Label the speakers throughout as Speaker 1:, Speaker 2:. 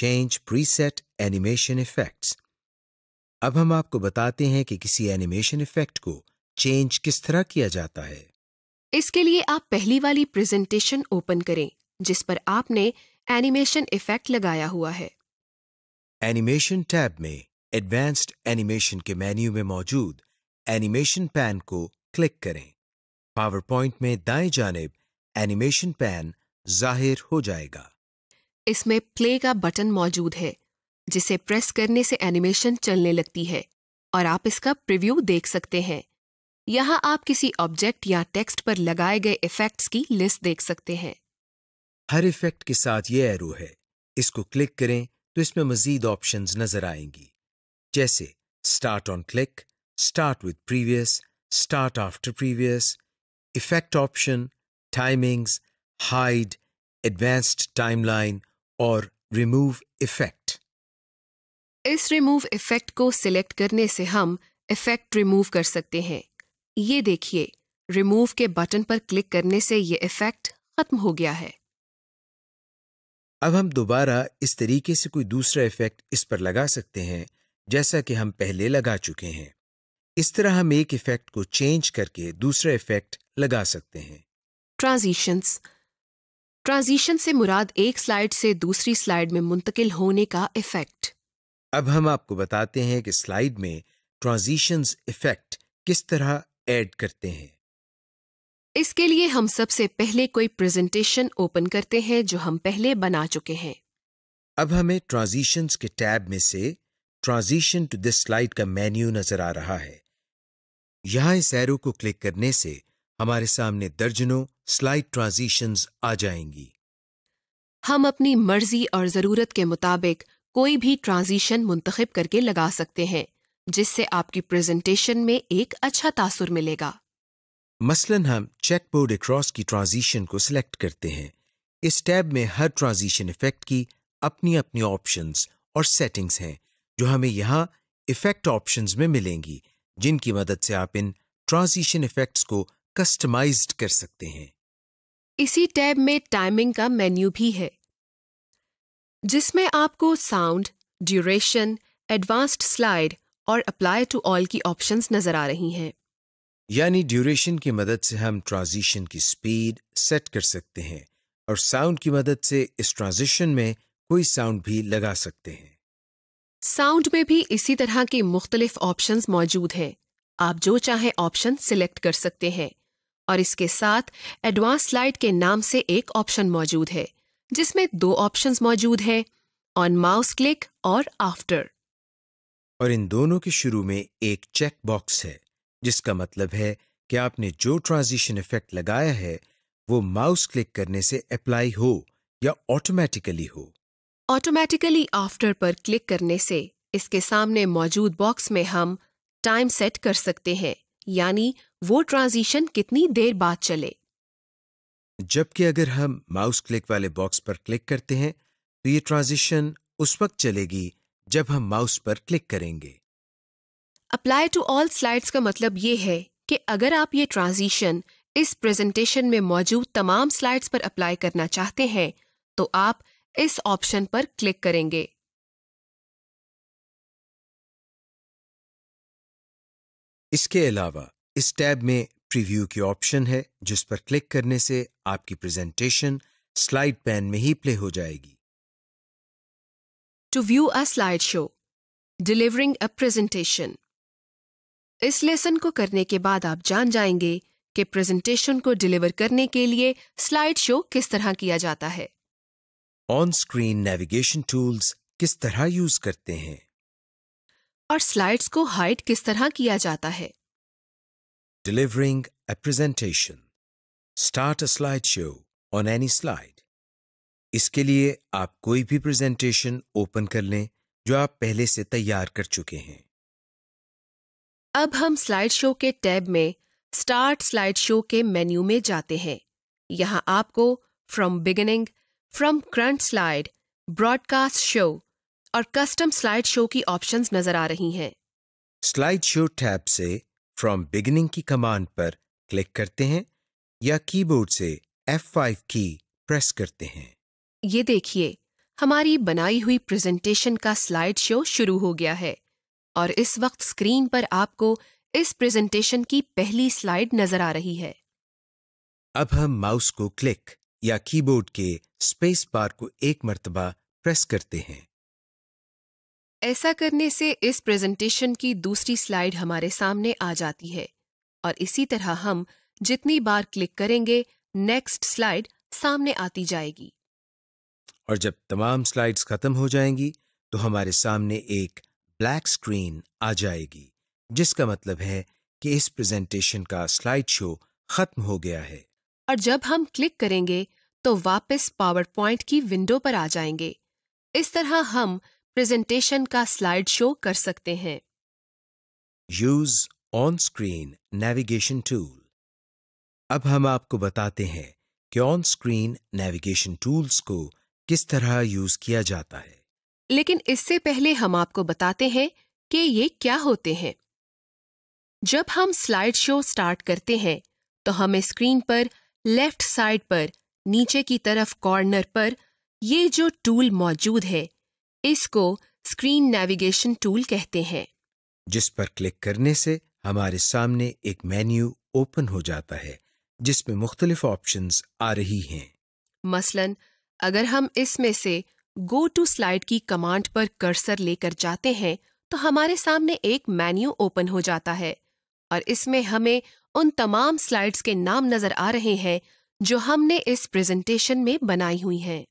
Speaker 1: Change preset animation effects अब हम आपको बताते हैं कि किसी एनिमेशन इफेक्ट को चेंज किस तरह किया जाता है
Speaker 2: इसके लिए आप पहली वाली प्रेजेंटेशन ओपन करें जिस पर आपने एनिमेशन इफेक्ट लगाया हुआ है
Speaker 1: एनिमेशन टैब में एडवांस्ड एनिमेशन के मेन्यू में मौजूद एनिमेशन पैन को क्लिक करें पावर पॉइंट में दाएं जानब एनिमेशन पैन जाहिर हो जाएगा
Speaker 2: इसमें प्ले का बटन मौजूद है जिसे प्रेस करने से एनिमेशन चलने लगती है और आप इसका प्रिव्यू देख सकते हैं यहां आप किसी ऑब्जेक्ट या टेक्स्ट पर लगाए गए इफेक्ट्स की लिस्ट देख सकते हैं
Speaker 1: हर इफेक्ट के साथ ये एरो है इसको क्लिक करें तो इसमें मजीद ऑप्शन नजर आएंगी जैसे start on click start with previous start after previous effect option timings hide advanced timeline और रिमूव इफेक्ट
Speaker 2: इस रिमूव इफेक्ट को सिलेक्ट करने से हम इफेक्ट रिमूव कर सकते हैं ये देखिए रिमूव के बटन पर क्लिक करने से ये इफेक्ट खत्म हो गया है
Speaker 1: अब हम दोबारा इस तरीके से कोई दूसरा इफेक्ट इस पर लगा सकते हैं जैसा कि हम पहले लगा चुके हैं इस तरह हम एक इफेक्ट को चेंज करके दूसरा इफेक्ट लगा सकते हैं
Speaker 2: ट्रांजिशंस ट्रांजिशन से मुराद एक स्लाइड से दूसरी स्लाइड में मुंतकिल होने का इफेक्ट
Speaker 1: अब हम आपको बताते हैं कि स्लाइड में ट्रांजिशन इफेक्ट किस तरह ऐड करते हैं
Speaker 2: इसके लिए हम सबसे पहले कोई प्रेजेंटेशन ओपन करते हैं जो हम पहले बना चुके हैं
Speaker 1: अब हमें ट्रांजिशन के टैब में से ट्रांजिशन टू दिस स्लाइड का मेन्यू नजर आ रहा है यहां इस एरो को क्लिक करने से हमारे सामने दर्जनों स्लाइड ट्रांजिशंस आ जाएंगी
Speaker 2: हम अपनी मर्जी और ज़रूरत के मुताबिक कोई भी ट्रांजिशन मुंतखब करके लगा सकते हैं जिससे आपकी प्रेजेंटेशन में एक अच्छा तासुर मिलेगा
Speaker 1: मसलन हम चेकबोर्ड एक्रॉस की ट्रांजिशन को सिलेक्ट करते हैं इस टैब में हर ट्रांजिशन इफेक्ट की अपनी अपनी ऑप्शंस और सेटिंग्स हैं जो हमें यहाँ इफेक्ट ऑप्शंस में मिलेंगी जिनकी मदद से आप इन ट्रांजिशन इफेक्ट्स को कस्टमाइज्ड कर सकते हैं
Speaker 2: इसी टैब में टाइमिंग का मेन्यू भी है जिसमें आपको साउंड ड्यूरेशन एडवांस्ड स्लाइड और अप्लाई टू ऑल की ऑप्शंस नजर आ रही हैं
Speaker 1: यानी ड्यूरेशन की मदद से हम ट्रांजिशन की स्पीड सेट कर सकते हैं और साउंड की मदद से इस ट्रांजिशन में कोई साउंड भी लगा सकते हैं
Speaker 2: साउंड में भी इसी तरह के मुख्तलिफ ऑप्शंस मौजूद हैं आप जो चाहे ऑप्शन सिलेक्ट कर सकते हैं और इसके साथ एडवांस लाइट के नाम से एक ऑप्शन मौजूद है जिसमें दो ऑप्शंस मौजूद है ऑन माउस क्लिक और आफ्टर
Speaker 1: और इन दोनों के शुरू में एक चेक बॉक्स है जिसका मतलब है कि आपने जो ट्रांजिशन इफेक्ट लगाया है वो माउस क्लिक करने से अप्लाई हो या ऑटोमेटिकली हो
Speaker 2: ऑटोमेटिकली आफ्टर पर क्लिक करने से इसके सामने मौजूद बॉक्स में हम टाइम सेट कर सकते हैं यानी वो ट्रांजिशन कितनी देर बाद चले
Speaker 1: जबकि अगर हम माउस क्लिक वाले बॉक्स पर क्लिक करते हैं तो ये ट्रांजिशन उस वक्त चलेगी जब हम माउस पर क्लिक करेंगे
Speaker 2: अप्लाई टू ऑल स्लाइड्स का मतलब ये है कि अगर आप ये ट्रांजिशन इस प्रेजेंटेशन में मौजूद तमाम स्लाइड्स पर अप्लाई करना चाहते हैं तो आप इस ऑप्शन पर क्लिक करेंगे
Speaker 1: इसके अलावा इस टैब में प्रीव्यू की ऑप्शन है जिस पर क्लिक करने से आपकी प्रेजेंटेशन स्लाइड पैन में ही प्ले हो जाएगी
Speaker 2: to view a slide show delivering a presentation इस लेसन को करने के बाद आप जान जाएंगे कि प्रेजेंटेशन को डिलीवर करने के लिए स्लाइड शो किस तरह किया जाता है
Speaker 1: ऑन स्क्रीन नेविगेशन टूल्स किस तरह यूज करते हैं
Speaker 2: और स्लाइड्स को हाइड किस तरह किया जाता है
Speaker 1: a presentation start a slide show on any slide इसके लिए आप कोई भी प्रेजेंटेशन ओपन कर लें जो आप पहले से तैयार कर चुके हैं
Speaker 2: अब हम स्लाइड शो के टैब में स्टार्ट स्लाइड शो के मेन्यू में जाते हैं यहां आपको from beginning from current slide broadcast show और कस्टम स्लाइड शो की ऑप्शंस नजर आ रही हैं
Speaker 1: स्लाइड शो टैब से फ्रॉम बिगिनिंग की कमांड पर क्लिक करते हैं या कीबोर्ड से F5 की प्रेस करते हैं
Speaker 2: ये देखिए हमारी बनाई हुई प्रेजेंटेशन का स्लाइड शो शुरू हो गया है और इस वक्त स्क्रीन पर आपको इस प्रेजेंटेशन की पहली स्लाइड नजर आ रही है
Speaker 1: अब हम माउस को क्लिक या कीबोर्ड के स्पेस बार को एक मर्तबा प्रेस करते हैं
Speaker 2: ऐसा करने से इस प्रेजेंटेशन की दूसरी स्लाइड हमारे सामने आ जाती है और इसी तरह हम जितनी बार क्लिक करेंगे नेक्स्ट स्लाइड सामने आती जाएगी
Speaker 1: और जब तमाम स्लाइड्स खत्म हो जाएंगी तो हमारे सामने एक ब्लैक स्क्रीन आ जाएगी जिसका मतलब है कि इस प्रेजेंटेशन का स्लाइड शो खत्म हो गया है
Speaker 2: और जब हम क्लिक करेंगे तो वापस पावर पॉइंट की विंडो पर आ जाएंगे इस तरह हम प्रेजेंटेशन का स्लाइड शो कर सकते हैं
Speaker 1: use on screen navigation tool अब हम आपको बताते हैं कि ऑन स्क्रीन नेविगेशन टूल्स को किस तरह यूज किया जाता है
Speaker 2: लेकिन इससे पहले हम आपको बताते हैं कि ये क्या होते हैं जब हम स्लाइड शो स्टार्ट करते हैं तो हमें स्क्रीन पर लेफ्ट साइड पर नीचे की तरफ कॉर्नर पर ये जो टूल मौजूद है इसको स्क्रीन नेविगेशन टूल कहते हैं
Speaker 1: जिस पर क्लिक करने से हमारे सामने एक मेन्यू ओपन हो जाता है जिसमें मुख्तलिफ ऑप्शन आ रही हैं
Speaker 2: मसलन अगर हम इसमें से गो टू स्लाइड की कमांड पर कर्सर लेकर जाते हैं तो हमारे सामने एक मेन्यू ओपन हो जाता है और इसमें हमें उन तमाम स्लाइड्स के नाम नजर आ रहे हैं जो हमने इस प्रेजेंटेशन में बनाई हुई हैं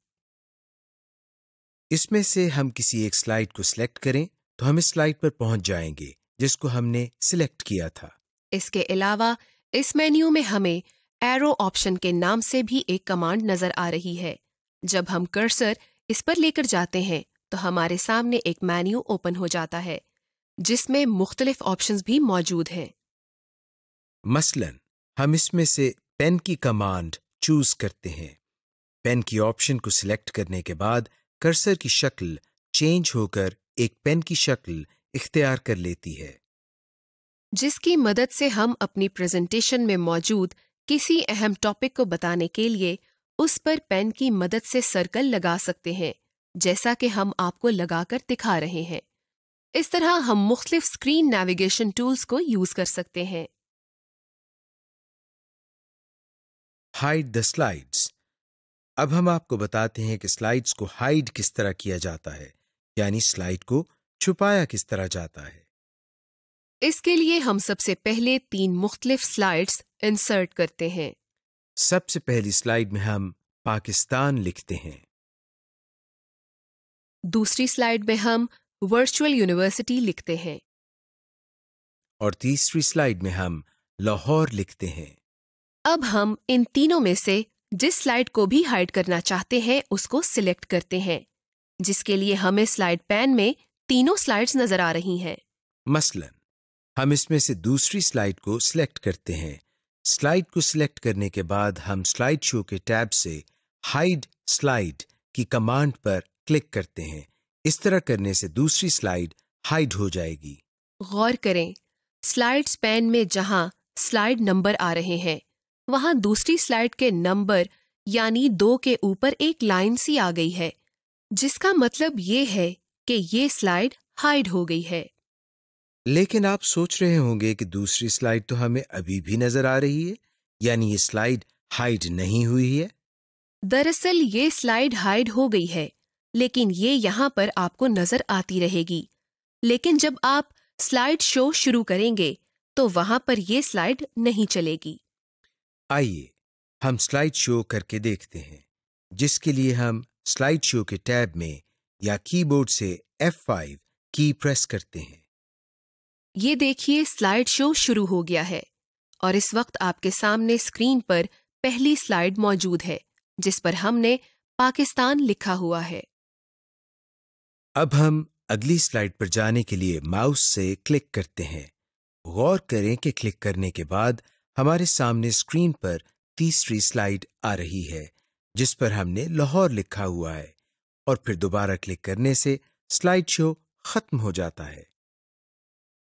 Speaker 1: इसमें से हम किसी एक स्लाइड को सिलेक्ट करें तो हम इस स्लाइड पर पहुंच जाएंगे जिसको हमने सिलेक्ट किया था
Speaker 2: इसके अलावा इस मेन्यू में हमें एरो ऑप्शन के नाम से भी एक कमांड नजर आ रही है जब हम कर्सर इस पर लेकर जाते हैं तो हमारे सामने एक मेन्यू ओपन हो जाता है जिसमें मुख्तलिफ ऑप्शन भी मौजूद हैं
Speaker 1: मसलन हम इसमें से पेन की कमांड चूज करते हैं पेन की ऑप्शन को सिलेक्ट करने के बाद कर्सर की शक्ल चेंज होकर एक पेन की शक्ल इख्तियार कर लेती है
Speaker 2: जिसकी मदद से हम अपनी प्रेजेंटेशन में मौजूद किसी अहम टॉपिक को बताने के लिए उस पर पेन की मदद से सर्कल लगा सकते हैं जैसा कि हम आपको लगाकर दिखा रहे हैं इस तरह हम मुख्तलिफ स्क्रीन नेविगेशन टूल्स को यूज कर सकते हैं
Speaker 1: हाइड द स्लाइड्स अब हम आपको बताते हैं कि स्लाइड्स को हाइड किस तरह किया जाता है यानी स्लाइड को छुपाया किस तरह जाता
Speaker 2: है इसके लिए हम सबसे पहले तीन मुख्तलिफ स्लाइड्स इंसर्ट करते हैं
Speaker 1: सबसे पहली स्लाइड में हम पाकिस्तान लिखते हैं
Speaker 2: दूसरी स्लाइड में हम वर्चुअल यूनिवर्सिटी लिखते हैं
Speaker 1: और तीसरी स्लाइड में हम लाहौर लिखते हैं
Speaker 2: अब हम इन तीनों में से जिस स्लाइड को भी हाइड करना चाहते हैं उसको सिलेक्ट करते हैं जिसके लिए हमें स्लाइड पैन में तीनों स्लाइड्स नजर आ रही हैं
Speaker 1: मसलन हम इसमें से दूसरी स्लाइड को सिलेक्ट करते हैं स्लाइड को सिलेक्ट करने के बाद हम स्लाइड शो के टैब से हाइड स्लाइड की कमांड पर क्लिक करते हैं इस तरह करने से दूसरी स्लाइड हाइड हो जाएगी
Speaker 2: गौर करें स्लाइड्स पैन में जहां स्लाइड नंबर आ रहे हैं वहां दूसरी स्लाइड के नंबर यानी दो के ऊपर एक लाइन सी आ गई है जिसका मतलब ये है कि ये स्लाइड हाइड हो गई है
Speaker 1: लेकिन आप सोच रहे होंगे कि दूसरी स्लाइड तो हमें अभी भी नजर आ रही है यानी ये स्लाइड हाइड नहीं हुई है
Speaker 2: दरअसल ये स्लाइड हाइड हो गई है लेकिन ये यहाँ पर आपको नजर आती रहेगी लेकिन जब आप स्लाइड शो शुरू करेंगे तो वहां पर ये स्लाइड नहीं चलेगी
Speaker 1: आइए हम स्लाइड शो करके देखते हैं जिसके लिए हम स्लाइड शो के टैब में या कीबोर्ड से F5 की प्रेस करते हैं
Speaker 2: ये देखिए स्लाइड शो शुरू हो गया है और इस वक्त आपके सामने स्क्रीन पर पहली स्लाइड मौजूद है जिस पर हमने पाकिस्तान लिखा हुआ है
Speaker 1: अब हम अगली स्लाइड पर जाने के लिए माउस से क्लिक करते हैं गौर करें कि क्लिक करने के बाद हमारे सामने स्क्रीन पर तीसरी स्लाइड आ रही है जिस पर हमने लाहौर लिखा हुआ है और फिर दोबारा क्लिक करने से स्लाइड शो खत्म हो जाता है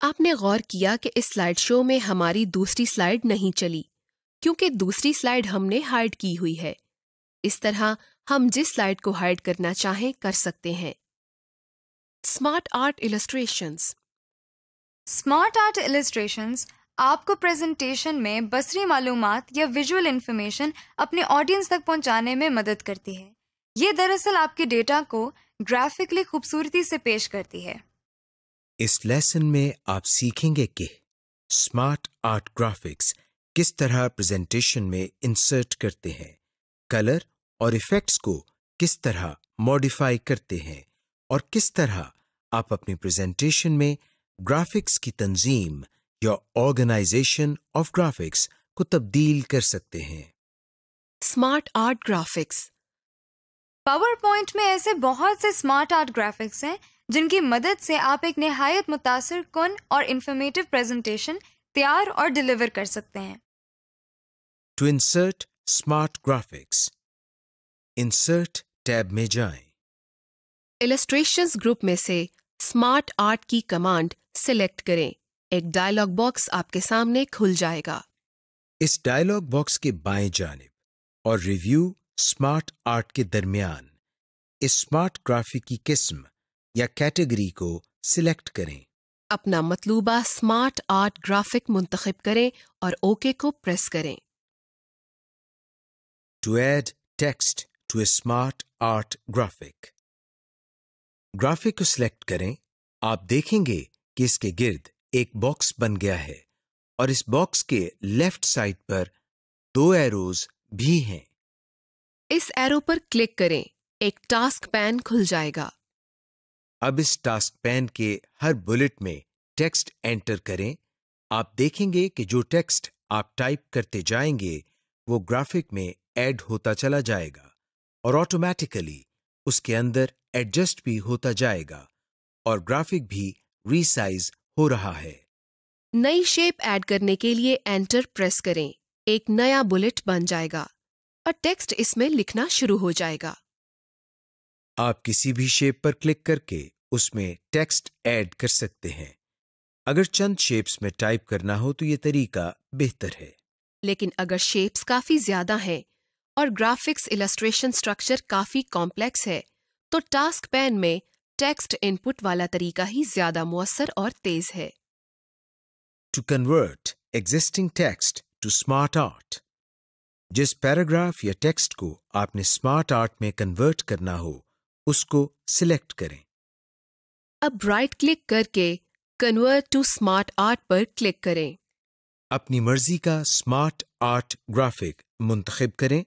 Speaker 2: आपने गौर किया कि इस स्लाइड शो में हमारी दूसरी स्लाइड नहीं चली क्योंकि दूसरी स्लाइड हमने हाइड की हुई है इस तरह हम जिस स्लाइड को हाइड करना चाहें कर
Speaker 3: सकते हैं smart art illustrations smart art illustrations आपको प्रेजेंटेशन में बसरी मालूम या विजुअल इन्फॉर्मेशन अपने ऑडियंस तक पहुंचाने में मदद करती है ये दरअसल आपके डेटा को ग्राफिकली खूबसूरती से पेश करती है
Speaker 1: इस लेसन में आप सीखेंगे कि स्मार्ट आर्ट ग्राफिक्स किस तरह प्रेजेंटेशन में इंसर्ट करते हैं कलर और इफेक्ट्स को किस तरह मॉडिफाई करते हैं और किस तरह आप अपनी प्रेजेंटेशन में ग्राफिक्स की तंजीम या ऑर्गेनाइजेशन ऑफ ग्राफिक्स को तब्दील कर सकते हैं
Speaker 3: smart art graphics PowerPoint में ऐसे बहुत से स्मार्ट आर्ट ग्राफिक्स हैं जिनकी मदद से आप एक नहायत मुतासर कन और इंफॉर्मेटिव प्रेजेंटेशन तैयार और डिलीवर कर सकते हैं
Speaker 1: to insert smart graphics insert tab में जाएं।
Speaker 2: इलेस्ट्रेशन ग्रुप में से स्मार्ट आर्ट की कमांड सिलेक्ट करें एक डायलॉग बॉक्स आपके सामने खुल जाएगा
Speaker 1: इस डायलॉग बॉक्स के बाएं जानब और रिव्यू स्मार्ट आर्ट के दरमियान इस स्मार्ट ग्राफिक की किस्म या कैटेगरी को सिलेक्ट करें
Speaker 2: अपना मतलूबा स्मार्ट आर्ट ग्राफिक मुंतखब करें और ओके को प्रेस करें
Speaker 1: to add text to a smart art graphic graphic को सिलेक्ट करें आप देखेंगे कि इसके गिर्द एक बॉक्स बन गया है और इस बॉक्स के लेफ्ट साइड पर दो एरोज भी हैं
Speaker 2: इस एरो पर क्लिक करें एक टास्क पैन खुल जाएगा
Speaker 1: अब इस टास्क पैन के हर बुलेट में टेक्स्ट एंटर करें आप देखेंगे कि जो टेक्स्ट आप टाइप करते जाएंगे वो ग्राफिक में ऐड होता चला जाएगा और ऑटोमेटिकली उसके अंदर एडजस्ट भी होता जाएगा और ग्राफिक भी रीसाइज हो रहा है
Speaker 2: नई शेप ऐड करने के लिए एंटर प्रेस करें एक नया बुलेट बन जाएगा और टेक्स्ट इसमें लिखना शुरू हो जाएगा
Speaker 1: आप किसी भी शेप पर क्लिक करके उसमें टेक्स्ट ऐड कर सकते हैं अगर चंद शेप्स में टाइप करना हो तो ये तरीका बेहतर है
Speaker 2: लेकिन अगर शेप्स काफी ज्यादा हैं और ग्राफिक्स इलस्ट्रेशन स्ट्रक्चर काफी कॉम्प्लेक्स है तो टास्क पैन में टेक्स्ट इनपुट वाला तरीका ही ज्यादा मुसर और तेज है
Speaker 1: to convert existing text to smart art जिस पैराग्राफ या टेक्स्ट को आपने स्मार्ट आर्ट में कन्वर्ट करना हो उसको सिलेक्ट करें
Speaker 2: अब राइट क्लिक करके कन्वर्ट टू स्मार्ट आर्ट पर क्लिक करें
Speaker 1: अपनी मर्जी का स्मार्ट आर्ट ग्राफिक मुंतखब करें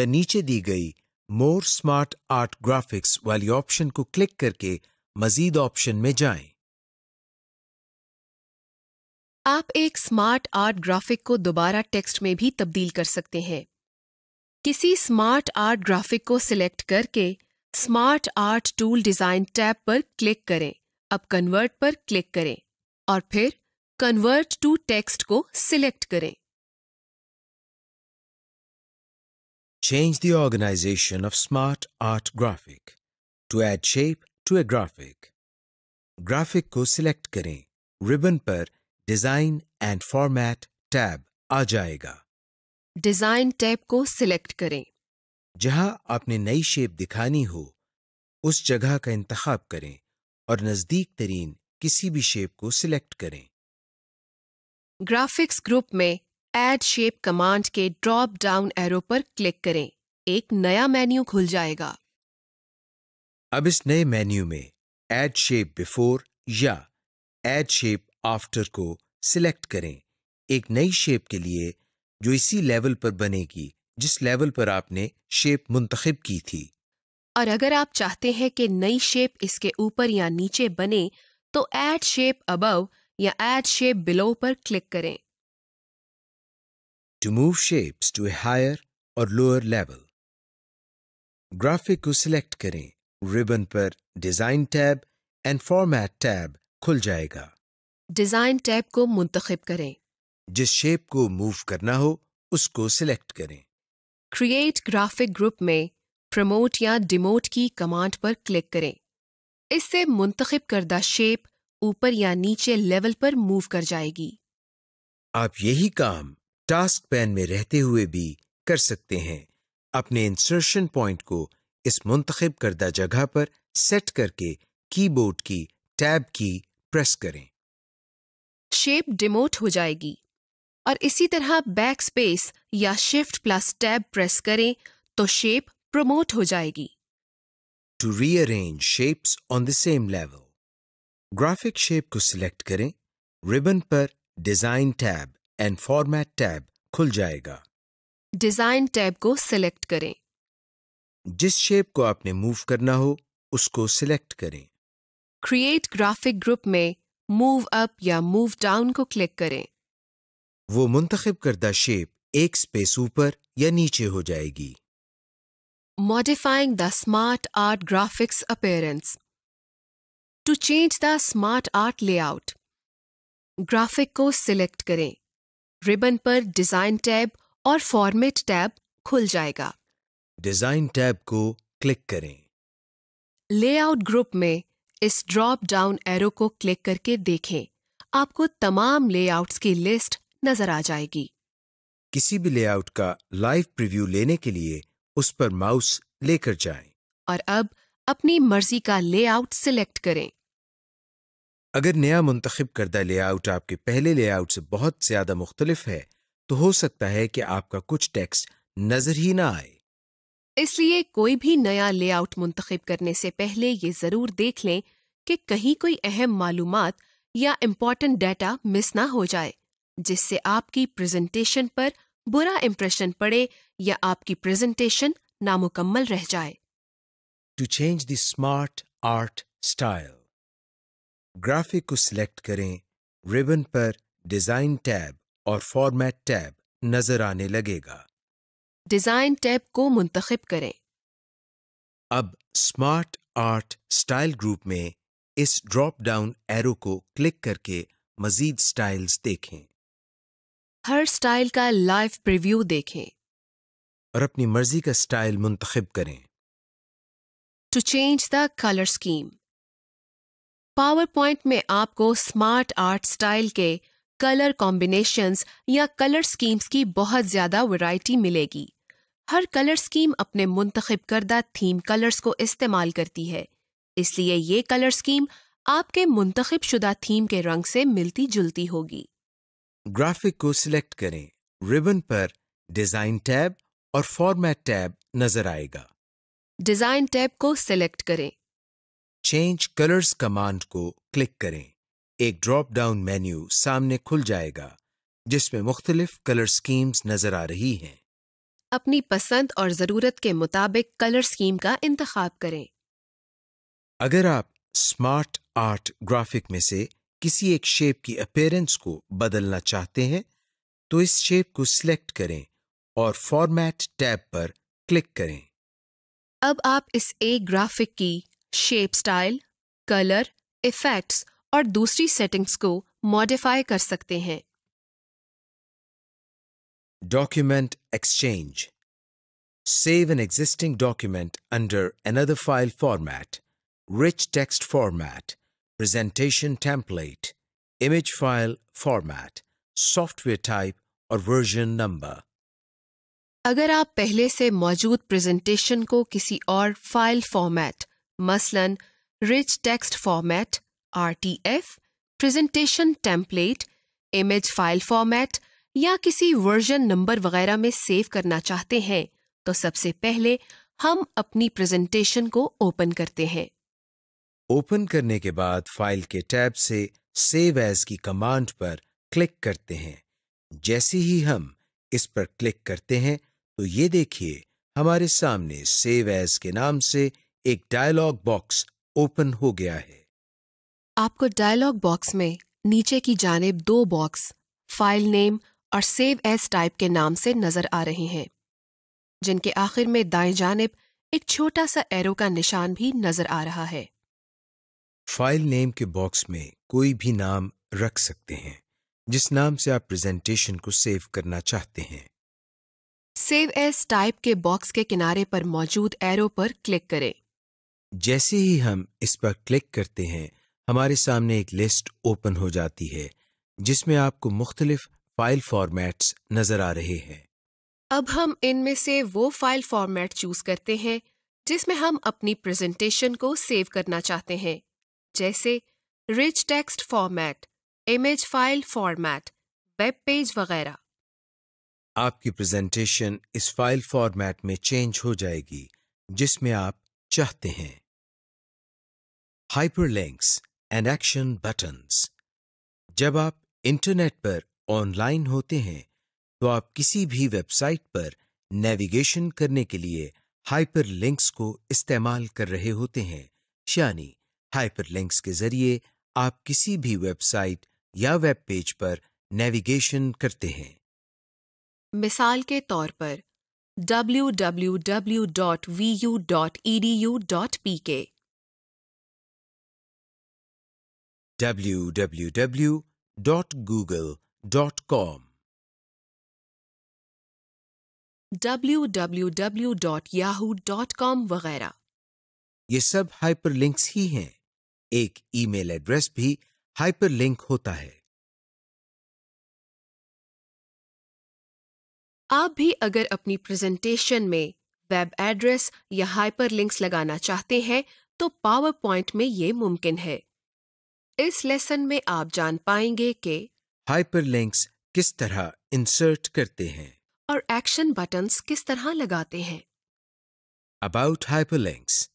Speaker 1: या नीचे दी गई मोर स्मार्ट आर्ट ग्राफिक्स वाली ऑप्शन को क्लिक करके मजीद ऑप्शन में जाएं।
Speaker 2: आप एक स्मार्ट आर्ट ग्राफिक को दोबारा टेक्स्ट में भी तब्दील कर सकते हैं किसी स्मार्ट आर्ट ग्राफिक को सिलेक्ट करके smart art tool design tab पर क्लिक करें अब कन्वर्ट पर क्लिक करें और फिर कन्वर्ट टू टेक्स्ट को सिलेक्ट करें
Speaker 1: Change the organization of Smart Art Graphic to add shape to a graphic. Graphic को सिलेक्ट करें रिबन पर डिजाइन एंड फॉर्मेट टैब आ जाएगा
Speaker 2: डिजाइन टैब को सिलेक्ट करें
Speaker 1: जहां आपने नई शेप दिखानी हो उस जगह का इंतखाब करें और नजदीक तरीन किसी भी शेप को सिलेक्ट करें
Speaker 2: ग्राफिक्स ग्रुप में एड शेप कमांड के ड्रॉप डाउन एरो पर क्लिक करें एक नया मेन्यू खुल जाएगा
Speaker 1: अब इस नए मेन्यू में एड शेप बिफोर या एड शेप आफ्टर को सिलेक्ट करें एक नई शेप के लिए जो इसी लेवल पर बनेगी जिस लेवल पर आपने शेप मुंतखब की थी
Speaker 2: और अगर आप चाहते हैं कि नई शेप इसके ऊपर या नीचे बने तो ऐड शेप अबव या ऐड शेप बिलो पर क्लिक करें
Speaker 1: to move shapes to a higher और लोअर लेवल ग्राफिक को सिलेक्ट करें रिबन पर design tab and format tab खुल जाएगा
Speaker 2: डिजाइन टैब को मुंतखब करें
Speaker 1: जिस शेप को मूव करना हो उसको सिलेक्ट करें
Speaker 2: क्रिएट ग्राफिक ग्रुप में प्रमोट या डिमोट की कमांड पर क्लिक करें इससे मुंतखब करदा शेप ऊपर या नीचे लेवल पर मूव कर जाएगी
Speaker 1: आप यही काम टास्क पैन में रहते हुए भी कर सकते हैं अपने इंसर्शन पॉइंट को इस मुंतखब करदा जगह पर सेट करके कीबोर्ड की टैब की प्रेस करें
Speaker 2: शेप डिमोट हो जाएगी और इसी तरह बैक स्पेस या शिफ्ट प्लस टैब प्रेस करें तो शेप प्रमोट हो जाएगी
Speaker 1: to rearrange shapes on the same level graphic shape को सिलेक्ट करें रिबन पर design tab and format tab खुल जाएगा
Speaker 2: डिजाइन टैब को सिलेक्ट करें
Speaker 1: जिस शेप को आपने मूव करना हो उसको सिलेक्ट करें
Speaker 2: क्रिएट ग्राफिक ग्रुप में मूव अप या मूव डाउन को क्लिक करें
Speaker 1: वो मुंतखब करदा शेप एक स्पेस ऊपर या नीचे हो जाएगी
Speaker 2: modifying the smart art graphics appearance to change the smart art layout graphic को सिलेक्ट करें रिबन पर डिज़ाइन टैब और फॉर्मेट टैब खुल जाएगा
Speaker 1: डिज़ाइन टैब को क्लिक करें
Speaker 2: लेआउट ग्रुप में इस ड्रॉप डाउन एरो को क्लिक करके देखें आपको तमाम लेआउट्स की लिस्ट नजर आ जाएगी
Speaker 1: किसी भी लेआउट का लाइव प्रीव्यू लेने के लिए उस पर माउस लेकर जाएं।
Speaker 2: और अब अपनी मर्जी का लेआउट सिलेक्ट करें
Speaker 1: अगर नया मुंतखब करदा लेआउट आपके पहले लेआउट से बहुत ज़्यादा मुख्तलिफ है तो हो सकता है कि आपका कुछ टेक्स्ट नज़र ही ना आए
Speaker 2: इसलिए कोई भी नया लेआउट मुंतखब करने से पहले ये ज़रूर देख लें कि कहीं कोई अहम मालूम या इम्पोर्टेंट डाटा मिस ना हो जाए जिससे आपकी प्रेजेंटेशन पर बुरा इम्प्रेशन पड़े या आपकी प्रेजेंटेशन नामुकम्मल रह जाए
Speaker 1: to change the smart art style graphic को सिलेक्ट करें रिबन पर डिजाइन टैब और फॉर्मेट टैब नजर आने लगेगा
Speaker 2: डिजाइन टैब को मुंतखब करें
Speaker 1: अब स्मार्ट आर्ट स्टाइल ग्रुप में इस ड्रॉप डाउन एरो को क्लिक करके मजीद स्टाइल्स देखें
Speaker 2: हर स्टाइल का लाइव प्रीव्यू देखें
Speaker 1: और अपनी मर्जी का स्टाइल मुंतखब करें
Speaker 2: to change the colour scheme PowerPoint में आपको स्मार्ट आर्ट स्टाइल के कलर कॉम्बिनेशंस या कलर स्कीम्स की बहुत ज़्यादा वैरायटी मिलेगी हर कलर स्कीम अपने मुंतखब करदा थीम कलर्स को इस्तेमाल करती है इसलिए ये कलर स्कीम आपके मुंतखब शुदा थीम के रंग से मिलती जुलती होगी
Speaker 1: ग्राफिक को सिलेक्ट करें रिबन पर डिजाइन टैब और फॉर्मेट टैब नजर आएगा
Speaker 2: डिजाइन टैब को सिलेक्ट करें
Speaker 1: चेंज कलर्स कमांड को क्लिक करें एक ड्रॉप डाउन मेन्यू सामने खुल जाएगा जिसमें मुख्तलिफ कलर स्कीम्स नजर आ रही हैं
Speaker 2: अपनी पसंद और ज़रूरत के मुताबिक कलर स्कीम का इंतखब करें
Speaker 1: अगर आप स्मार्ट आर्ट ग्राफिक में से किसी एक शेप की अपेयरेंस को बदलना चाहते हैं तो इस शेप को सिलेक्ट करें और फॉर्मेट टैब पर क्लिक करें
Speaker 2: अब आप इस एक ग्राफिक की शेप स्टाइल कलर इफेक्ट्स और दूसरी सेटिंग्स को मॉडिफाई कर सकते हैं
Speaker 1: document exchange save an existing document under another file format rich text format presentation template image file format software type और वर्जन नंबर
Speaker 2: अगर आप पहले से मौजूद प्रेजेंटेशन को किसी और फाइल फॉर्मेट मसलन rich text format F presentation template image file format या किसी वर्जन नंबर वगैरह में सेव करना चाहते हैं तो सबसे पहले हम अपनी प्रेजेंटेशन को ओपन करते हैं
Speaker 1: ओपन करने के बाद फाइल के टैब से सेव एज की कमांड पर क्लिक करते हैं जैसे ही हम इस पर क्लिक करते हैं तो ये देखिए हमारे सामने सेव एज के नाम से एक डायलॉग बॉक्स ओपन हो गया है
Speaker 2: आपको डायलॉग बॉक्स में नीचे की जानेब दो बॉक्स फाइल नेम और सेव एस टाइप के नाम से नजर आ रहे हैं जिनके आखिर में दाएं जानब एक छोटा सा एरो का निशान भी नजर आ रहा है
Speaker 1: फाइल नेम के बॉक्स में कोई भी नाम रख सकते हैं जिस नाम से आप प्रेजेंटेशन को सेव करना चाहते हैं
Speaker 2: सेव एस टाइप के बॉक्स के किनारे पर मौजूद एरो पर क्लिक करें
Speaker 1: जैसे ही हम इस पर क्लिक करते हैं हमारे सामने एक लिस्ट ओपन हो जाती है जिसमें आपको मुख्तलिफ फाइल फॉर्मेट्स नजर आ रहे हैं
Speaker 2: अब हम इनमें से वो फाइल फॉर्मेट चूज करते हैं जिसमें हम अपनी प्रेजेंटेशन को सेव करना चाहते हैं जैसे rich text format image file format web page वगैरह
Speaker 1: आपकी प्रेजेंटेशन इस फाइल फॉर्मेट में चेंज हो जाएगी जिसमें आप चाहते हैं हाइपरलिंक्स एंड एक्शन बटन्स जब आप इंटरनेट पर ऑनलाइन होते हैं तो आप किसी भी वेबसाइट पर नेविगेशन करने के लिए हाइपरलिंक्स को इस्तेमाल कर रहे होते हैं यानी हाइपरलिंक्स के जरिए आप किसी भी वेबसाइट या वेब पेज पर नेविगेशन करते हैं
Speaker 2: मिसाल के तौर पर www.vu.edu.pk
Speaker 1: www.google.com
Speaker 2: www.yahoo.com वगैरह
Speaker 1: ये सब हाइपरलिंक्स ही हैं एक ईमेल एड्रेस भी हाइपरलिंक होता है
Speaker 2: आप भी अगर अपनी प्रेजेंटेशन में वेब एड्रेस या हाइपरलिंक्स लगाना चाहते हैं तो पावर पॉइंट में ये मुमकिन है इस लेसन में आप जान पाएंगे कि
Speaker 1: हाइपरलिंक्स किस तरह इंसर्ट करते हैं
Speaker 2: और एक्शन बटन्स किस तरह
Speaker 3: लगाते हैं
Speaker 1: अबाउट हाइपरलिंक्स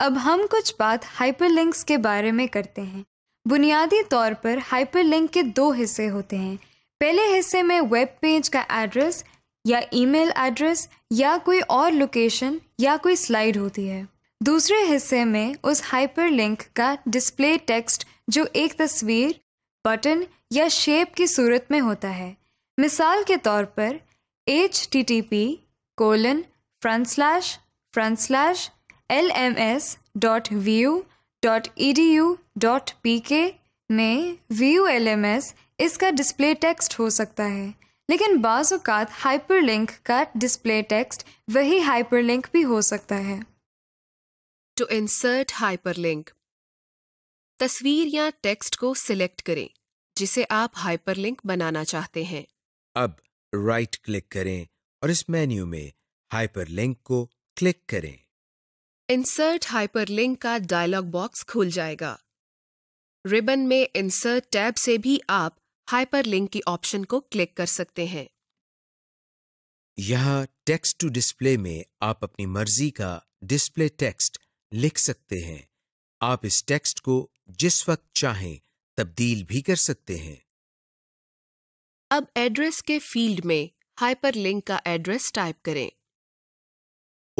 Speaker 3: अब हम कुछ बात हाइपरलिंक्स के बारे में करते हैं बुनियादी तौर पर हाइपरलिंक के दो हिस्से होते हैं पहले हिस्से में वेब पेज का एड्रेस या ईमेल एड्रेस या कोई और लोकेशन या कोई स्लाइड होती है दूसरे हिस्से में उस हाइपर लिंक का डिस्प्ले टेक्स्ट जो एक तस्वीर बटन या शेप की सूरत में होता है मिसाल के तौर पर H T T P colon front slash front slash L M S dot VU dot E D U dot P K में व्यू एल एम एस इसका डिस्प्ले टेक्स्ट हो सकता है लेकिन बाज़ात हाइपरलिंक का डिस्प्ले टेक्स्ट वही हाइपरलिंक भी हो सकता है
Speaker 2: टू इंसर्ट हाइपरलिंक तस्वीर या टेक्स्ट को सिलेक्ट करें जिसे आप हाइपरलिंक बनाना चाहते हैं
Speaker 1: अब राइट क्लिक करें और इस मेन्यू में हाइपरलिंक को क्लिक करें
Speaker 2: इंसर्ट हाइपरलिंक का डायलॉग बॉक्स खुल जाएगा रिबन में इंसर्ट टैब से भी आप हाइपरलिंक की ऑप्शन को क्लिक कर सकते हैं
Speaker 1: यहाँ टेक्स्ट टू डिस्प्ले में आप अपनी मर्जी का डिस्प्ले टेक्स्ट लिख सकते हैं आप इस टेक्स्ट को जिस वक्त चाहें तब्दील भी कर सकते हैं
Speaker 2: अब एड्रेस के फील्ड में हाइपरलिंक का एड्रेस टाइप करें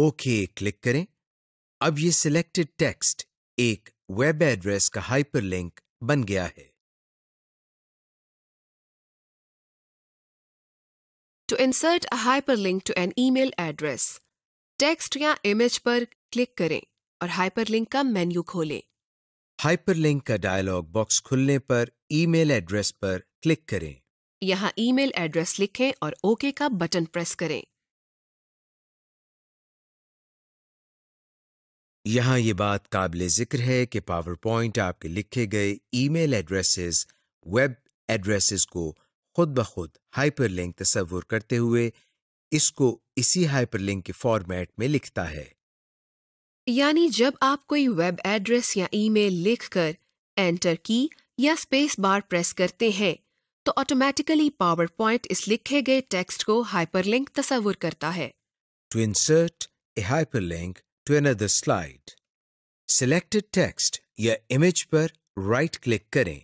Speaker 1: ओके okay, क्लिक करें अब ये सिलेक्टेड टेक्स्ट एक वेब एड्रेस का हाइपरलिंक बन गया है
Speaker 2: to insert a hyperlink to an email address. Text या image पर क्लिक करें और hyperlink का मेन्यू खोलें
Speaker 1: Hyperlink का डायलॉग बॉक्स खुलने पर email एड्रेस पर क्लिक करें
Speaker 2: यहाँ email address लिखें और ओके का बटन प्रेस करें
Speaker 1: यहाँ ये बात काबिल जिक्र है कि पावर पॉइंट आपके लिखे गए ईमेल एड्रेसेस वेब एड्रेसेस को खुद ब खुद हाइपर लिंक तस्वुर करते हुए इसको इसी हाइपर लिंक के फॉर्मेट में लिखता है
Speaker 2: यानी जब आप कोई वेब एड्रेस या ई मेल लिख कर एंटर की या स्पेस बार प्रेस करते हैं तो ऑटोमेटिकली पावर पॉइंट इस लिखे गए टेक्स्ट को हाइपर लिंक तस्वुर करता है
Speaker 1: to insert a hyperlink to another slide selected text या इमेज पर राइट क्लिक करें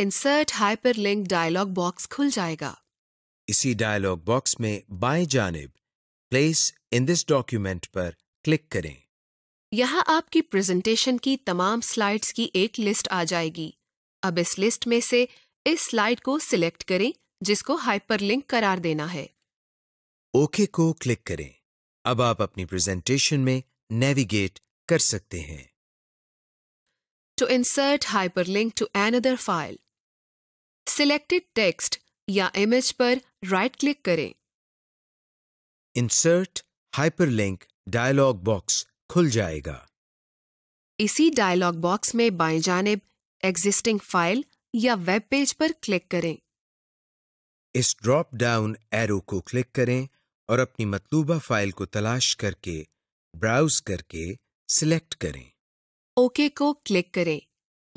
Speaker 2: इंसर्ट हाइपरलिंक डायलॉग बॉक्स खुल जाएगा
Speaker 1: इसी डायलॉग बॉक्स में बाएं जानब प्लेस इन दिस डॉक्यूमेंट पर क्लिक करें
Speaker 2: यहां आपकी प्रेजेंटेशन की तमाम स्लाइड्स की एक लिस्ट आ जाएगी अब इस लिस्ट में से इस स्लाइड को सिलेक्ट करें जिसको हाइपरलिंक करार देना है
Speaker 1: ओके को क्लिक करें अब आप अपनी प्रेजेंटेशन में नेविगेट कर सकते हैं
Speaker 2: to insert hyperlink to another file selected text या इमेज पर राइट क्लिक करें
Speaker 1: इंसर्ट हाइपरलिंक डायलॉग बॉक्स खुल जाएगा
Speaker 2: इसी डायलॉग बॉक्स में बाएं जानेब एग्जिस्टिंग फाइल या वेब पेज पर क्लिक करें
Speaker 1: इस ड्रॉप डाउन एरो को क्लिक करें और अपनी मतलूबा फाइल को तलाश करके ब्राउज करके सिलेक्ट करें
Speaker 2: ओके okay को क्लिक करें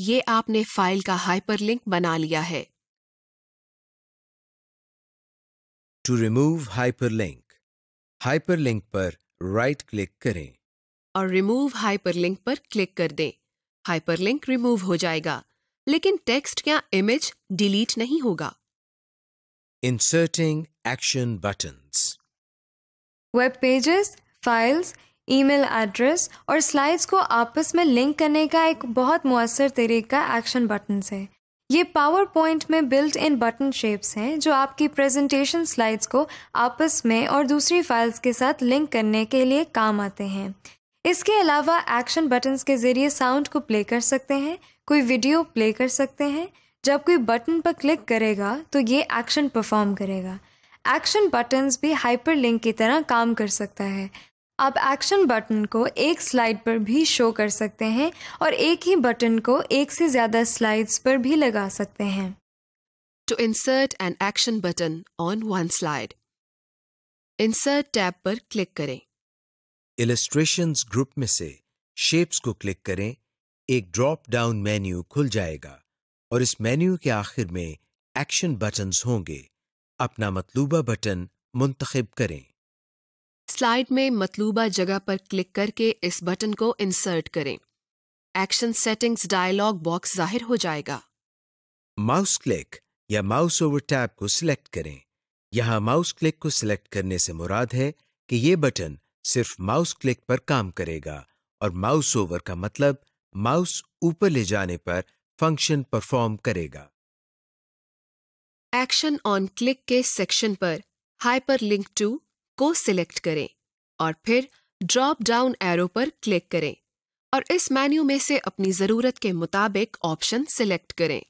Speaker 2: ये आपने फाइल का हाइपरलिंक बना लिया है
Speaker 1: टू रिमूव हाइपरलिंक हाइपरलिंक पर राइट क्लिक करें
Speaker 2: और रिमूव हाइपरलिंक पर क्लिक कर दें हाइपरलिंक रिमूव हो जाएगा लेकिन टेक्स्ट या इमेज डिलीट नहीं
Speaker 3: होगा
Speaker 1: inserting action button
Speaker 3: web pages files email address और स्लाइड्स को आपस में लिंक करने का एक बहुत मؤसर तरीका एक्शन बटन है ये पावर पॉइंट में बिल्ट इन बटन शेप्स हैं जो आपकी प्रेजेंटेशन स्लाइड्स को आपस में और दूसरी फाइल्स के साथ लिंक करने के लिए काम आते हैं इसके अलावा एक्शन बटन्स के ज़रिए साउंड को प्ले कर सकते हैं कोई वीडियो प्ले कर सकते हैं जब कोई बटन पर क्लिक करेगा तो ये एक्शन परफॉर्म करेगा एक्शन बटन्स भी हाइपर लिंक की तरह काम कर सकता है आप एक्शन बटन को एक स्लाइड पर भी शो कर सकते हैं और एक ही बटन को एक से ज़्यादा स्लाइड्स पर भी लगा सकते हैं to insert an action button on one slide insert tab
Speaker 2: पर क्लिक करें
Speaker 1: इलेस्ट्रेशन ग्रुप में से शेप्स को क्लिक करें एक ड्रॉप डाउन मेन्यू खुल जाएगा और इस मेन्यू के आखिर में एक्शन बटन्स होंगे अपना मतलूबा बटन मुंतखब करें
Speaker 2: स्लाइड में मतलूबा जगह पर क्लिक करके इस बटन को इंसर्ट करें एक्शन सेटिंग्स डायलॉग बॉक्स जाहिर हो जाएगा
Speaker 1: माउस क्लिक या माउस ओवर टैब को सिलेक्ट करें यहां माउस क्लिक को सिलेक्ट करने से मुराद है कि ये बटन सिर्फ माउस क्लिक पर काम करेगा और माउस ओवर का मतलब माउस ऊपर ले जाने पर फंक्शन परफॉर्म करेगा
Speaker 2: एक्शन ऑन क्लिक के सेक्शन पर हाइपर लिंक टू को सिलेक्ट करें और फिर ड्रॉप डाउन एरो पर क्लिक करें और इस मेन्यू में से अपनी जरूरत के मुताबिक ऑप्शन सिलेक्ट करें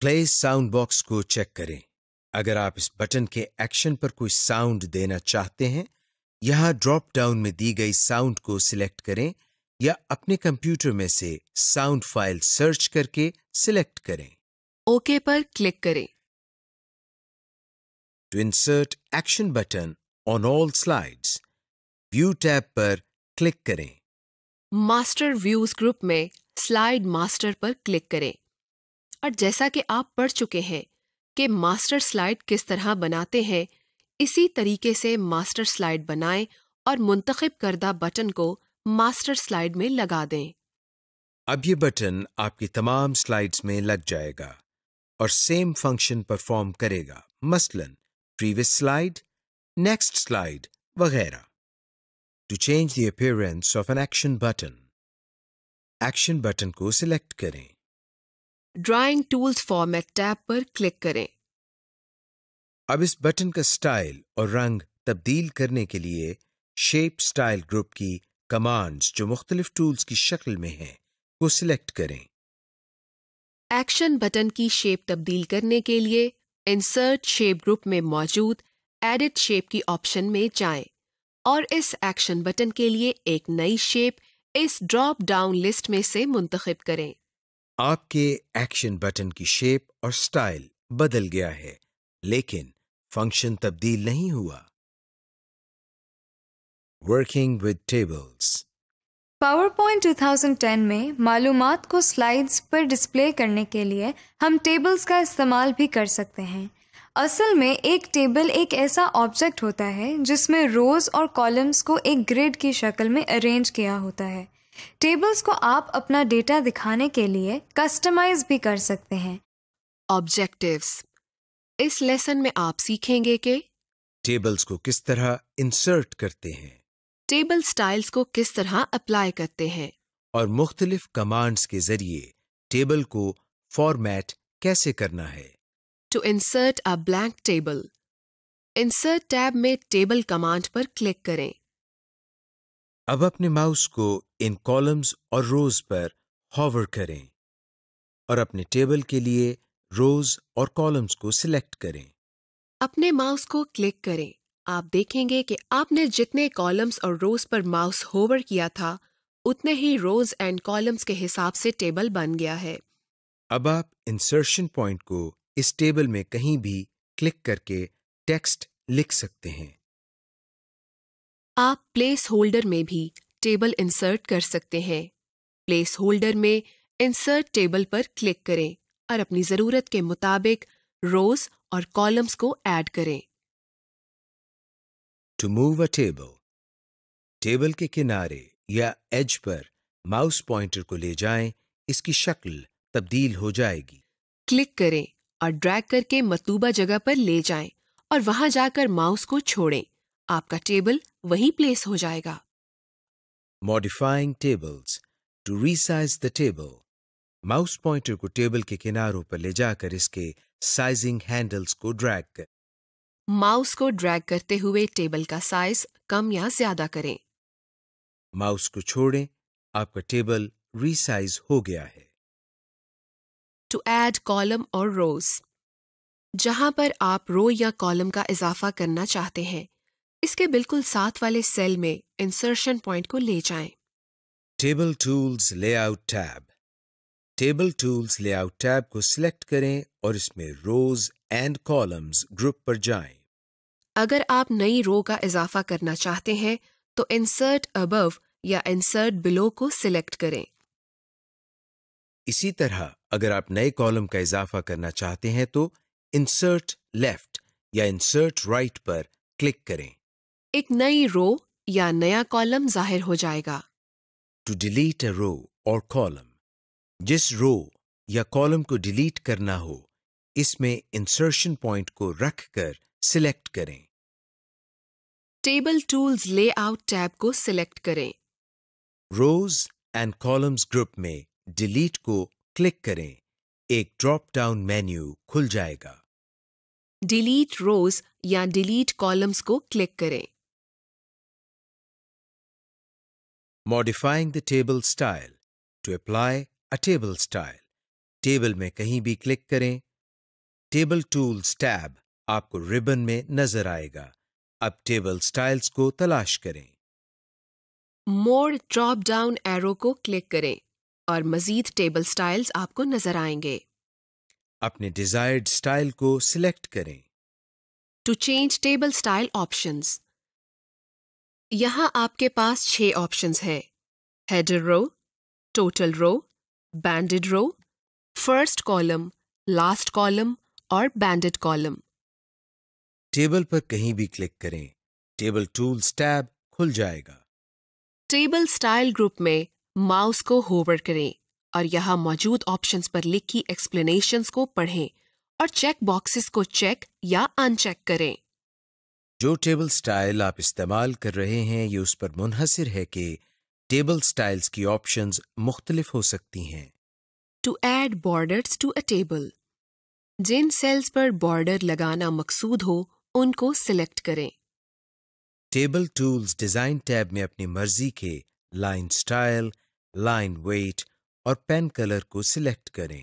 Speaker 1: प्ले साउंड बॉक्स को चेक करें अगर आप इस बटन के एक्शन पर कोई साउंड देना चाहते हैं यहाँ ड्रॉप डाउन में दी गई साउंड को सिलेक्ट करें या अपने कंप्यूटर में से साउंड फाइल सर्च करके सिलेक्ट करें
Speaker 2: ओके okay पर क्लिक करें
Speaker 1: to insert action button on all slides. View tab पर click करें.
Speaker 2: Master व्यूज ग्रुप में स्लाइड मास्टर पर क्लिक करें और जैसा कि आप पढ़ चुके हैं कि मास्टर स्लाइड किस तरह बनाते हैं इसी तरीके से मास्टर स्लाइड बनाएं और मुंतखब करदा बटन को मास्टर स्लाइड में लगा दें
Speaker 1: अब ये बटन आपकी तमाम स्लाइड्स में लग जाएगा और सेम फंक्शन परफॉर्म करेगा मसलन previous slide, next slide, वगैरह. To change the appearance of an action button, action button को select करें.
Speaker 2: Drawing Tools Format tab पर click करें.
Speaker 1: अब इस button का style और रंग तब्दील करने के लिए shape style group की commands जो मुख्तलिफ tools की शक्ल में हैं को select करें
Speaker 2: एक्शन बटन की शेप तब्दील करने के लिए इंसर्ट शेप ग्रुप में मौजूद एडिट शेप की ऑप्शन में जाएं और इस एक्शन बटन के लिए एक नई शेप इस ड्रॉप डाउन लिस्ट में से मुंतखब करें
Speaker 1: आपके एक्शन बटन की शेप और स्टाइल बदल गया है लेकिन फंक्शन तब्दील नहीं हुआ working with tables
Speaker 3: PowerPoint two में मालूम को स्लाइड्स पर डिस्प्ले करने के लिए हम टेबल्स का इस्तेमाल भी कर सकते हैं असल में एक टेबल एक ऐसा ऑब्जेक्ट होता है जिसमें रोज और कॉलम्स को एक ग्रिड की शक्ल में अरेंज किया होता है टेबल्स को आप अपना डेटा दिखाने के लिए कस्टमाइज भी कर सकते हैं ऑब्जेक्टिव्स इस लेसन में आप सीखेंगे कि
Speaker 1: टेबल्स को किस तरह इंसर्ट करते हैं
Speaker 2: टेबल स्टाइल्स को किस तरह अप्लाई करते हैं
Speaker 1: और मुख्तलिफ कमांड्स के जरिए टेबल को फॉर्मेट कैसे करना है
Speaker 2: to insert a blank table insert tab में टेबल कमांड पर क्लिक करें
Speaker 1: अब अपने माउस को इन कॉलम्स और रोज पर हॉवर करें और अपने टेबल के लिए रोज और कॉलम्स को सिलेक्ट करें
Speaker 2: अपने माउस को क्लिक करें आप देखेंगे कि आपने जितने कॉलम्स और रोज पर माउस होवर किया था उतने ही रोज एंड कॉलम्स के हिसाब से टेबल बन गया है
Speaker 1: अब आप इंसर्शन पॉइंट को इस टेबल में कहीं भी क्लिक करके टेक्स्ट लिख सकते हैं
Speaker 2: आप प्लेस होल्डर में भी टेबल इंसर्ट कर सकते हैं प्लेस होल्डर में इंसर्ट टेबल पर क्लिक करें और अपनी ज़रूरत के मुताबिक रोज और कॉलम्स को ऐड करें
Speaker 1: to move a table table के किनारे या एज पर माउस पॉइंटर को ले जाएं, इसकी शक्ल तब्दील हो जाएगी
Speaker 2: क्लिक करें और ड्रैग करके मतूबा जगह पर ले जाएं और वहां जाकर माउस को छोड़ें आपका टेबल वहीं प्लेस हो जाएगा
Speaker 1: modifying tables to resize the table mouse pointer को टेबल के किनारों पर ले जाकर इसके साइजिंग हैंडल्स को ड्रैग कर
Speaker 2: माउस को ड्रैग करते हुए टेबल का साइज कम या ज्यादा करें
Speaker 1: माउस को छोड़ें आपका टेबल रीसाइज हो गया है
Speaker 2: टू एड कॉलम और रोज जहां पर आप रो या कॉलम का इजाफा करना चाहते हैं इसके बिल्कुल साथ वाले सेल में इंसर्शन पॉइंट को ले जाएं।
Speaker 1: Table tools layout tab table tools layout tab को सिलेक्ट करें और इसमें रोज एंड कॉलम्स ग्रुप पर जाएं।
Speaker 2: अगर आप नई रो का इजाफा करना चाहते हैं तो इंसर्ट अबव या इंसर्ट बिलो को सिलेक्ट करें
Speaker 1: इसी तरह अगर आप नए कॉलम का इजाफा करना चाहते हैं तो इंसर्ट लेफ्ट या इंसर्ट राइट पर क्लिक करें
Speaker 2: एक नई रो या नया कॉलम जाहिर हो जाएगा
Speaker 1: टू डिलीट अ रो और कॉलम जिस रो या कॉलम को डिलीट करना हो इसमें इंसर्शन पॉइंट को रखकर सिलेक्ट करें
Speaker 2: टेबल टूल्स लेआउट टैब को सिलेक्ट करें
Speaker 1: रोज एंड कॉलम्स ग्रुप में डिलीट को क्लिक करें एक ड्रॉप डाउन मेन्यू खुल जाएगा
Speaker 2: डिलीट रोज या डिलीट कॉलम्स को क्लिक करें
Speaker 1: modifying the table style to apply a table style table में कहीं भी क्लिक करें टेबल टूल्स टैब आपको रिबन में नजर आएगा अब टेबल स्टाइल्स को तलाश करें
Speaker 2: मोर ड्रॉप डाउन एरो को क्लिक करें और मजीद टेबल स्टाइल्स आपको नजर आएंगे
Speaker 1: अपने डिजायर्ड स्टाइल को सिलेक्ट करें
Speaker 2: to change table style options यहां आपके पास छह ऑप्शंस हैं header row total row banded row first column last column और बैंडेड कॉलम
Speaker 1: टेबल पर कहीं भी क्लिक करें टेबल टूल्स टैब खुल जाएगा
Speaker 2: टेबल स्टाइल ग्रुप में माउस को होवर करें और यहाँ मौजूद ऑप्शंस पर लिखी एक्सप्लेनेशंस को पढ़ें और चेक बॉक्सेस को चेक या अनचेक करें
Speaker 1: जो टेबल स्टाइल आप इस्तेमाल कर रहे हैं ये उस पर मुनहसर है कि टेबल स्टाइल्स की ऑप्शंस मुख्तलिफ हो सकती हैं
Speaker 2: to add borders to a table जिन सेल्स पर बॉर्डर लगाना मकसूद हो उनको सिलेक्ट करें
Speaker 1: टेबल टूल्स डिजाइन टैब में अपनी मर्जी के लाइन स्टाइल लाइन वेट और पेन कलर को सिलेक्ट करें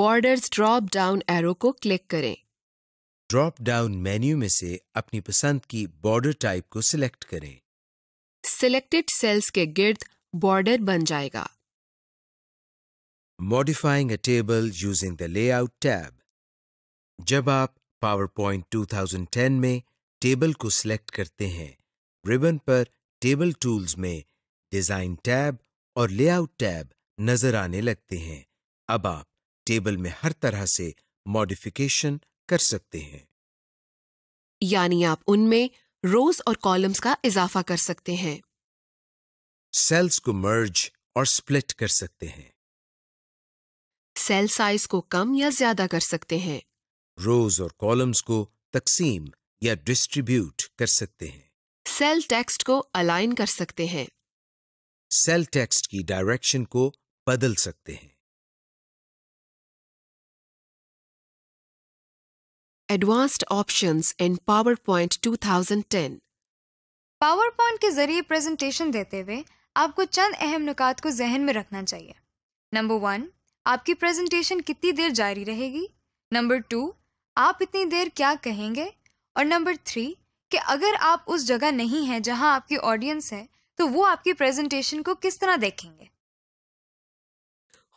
Speaker 2: बॉर्डर्स ड्रॉप डाउन एरो को क्लिक करें
Speaker 1: ड्रॉप डाउन मेन्यू में से अपनी पसंद की बॉर्डर टाइप को सिलेक्ट करें
Speaker 2: सिलेक्टेड सेल्स के गिर्द बॉर्डर बन जाएगा
Speaker 1: modifying a table using the layout tab जब आप पावर पॉइंट 2010 में टेबल को सिलेक्ट करते हैं रिबन पर टेबल टूल्स में डिज़ाइन टैब और लेआउट टैब नज़र आने लगते हैं अब आप टेबल में हर तरह से मॉडिफिकेशन कर सकते हैं
Speaker 2: यानी आप उनमें रोज और कॉलम्स का इजाफा कर सकते हैं
Speaker 1: सेल्स को मर्ज और स्प्लिट कर सकते हैं
Speaker 2: सेल साइज को कम या ज्यादा कर सकते हैं
Speaker 1: रोज और कॉलम्स को तकसीम या डिस्ट्रीब्यूट कर सकते हैं
Speaker 2: सेल टेक्स्ट को अलाइन कर सकते हैं
Speaker 1: सेल टेक्स्ट की डायरेक्शन को बदल सकते हैं
Speaker 2: advanced options in PowerPoint two
Speaker 3: PowerPoint के जरिए प्रेजेंटेशन देते हुए आपको चंद अहम नुकात को जहन में रखना चाहिए नंबर वन आपकी प्रेजेंटेशन कितनी देर जारी रहेगी नंबर टू आप इतनी देर क्या कहेंगे और नंबर थ्री कि अगर आप उस जगह नहीं हैं जहां आपकी ऑडियंस है तो वो आपकी प्रेजेंटेशन को किस तरह देखेंगे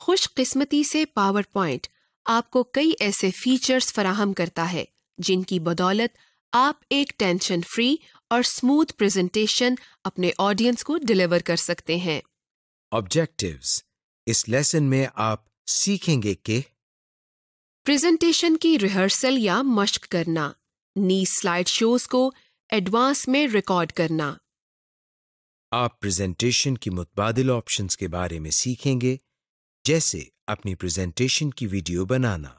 Speaker 2: खुशकिस्मती से पावर पॉइंट आपको कई ऐसे फीचर्स फराहम करता है जिनकी बदौलत आप एक टेंशन फ्री और स्मूथ प्रेजेंटेशन अपने ऑडियंस को डिलीवर कर सकते हैं
Speaker 1: ऑब्जेक्टिव्स इस लेसन में आप सीखेंगे कि
Speaker 2: प्रेजेंटेशन की रिहर्सल या मश्क करना नी स्लाइड शोज को एडवांस में रिकॉर्ड करना
Speaker 1: आप प्रेजेंटेशन की मुतबाद ऑप्शंस के बारे में सीखेंगे जैसे अपनी प्रेजेंटेशन की वीडियो बनाना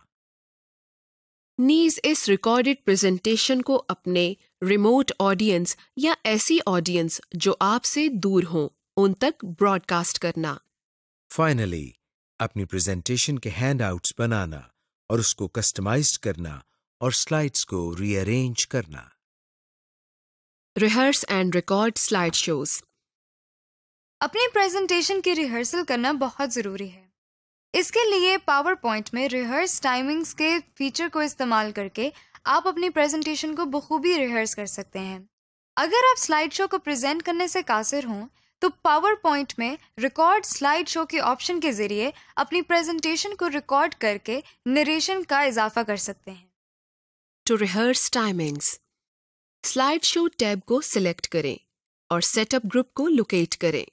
Speaker 2: नीज इस रिकॉर्डेड प्रेजेंटेशन को अपने रिमोट ऑडियंस या ऐसी ऑडियंस जो आपसे दूर हों उन तक ब्रॉडकास्ट करना
Speaker 1: फाइनली अपनी प्रेजेंटेशन के हैंडआउट्स बनाना और उसको कस्टमाइज करना और स्लाइड्स को रीअरेंज करना
Speaker 2: rehearse and record slide shows
Speaker 3: अपनी प्रेजेंटेशन की रिहर्सल करना बहुत ज़रूरी है इसके लिए पावर पॉइंट में रिहर्स टाइमिंग्स के फीचर को इस्तेमाल करके आप अपनी प्रेजेंटेशन को बखूबी रिहर्स कर सकते हैं अगर आप स्लाइड शो को प्रेजेंट करने से कासिर हों तो पावर पॉइंट में रिकॉर्ड स्लाइड शो के ऑप्शन के ज़रिए अपनी प्रेजेंटेशन को रिकॉर्ड करके निरेशन का इजाफा कर सकते हैं to rehearse
Speaker 2: timings slide show tab को सिलेक्ट करें और सेटअप ग्रुप को लोकेट करें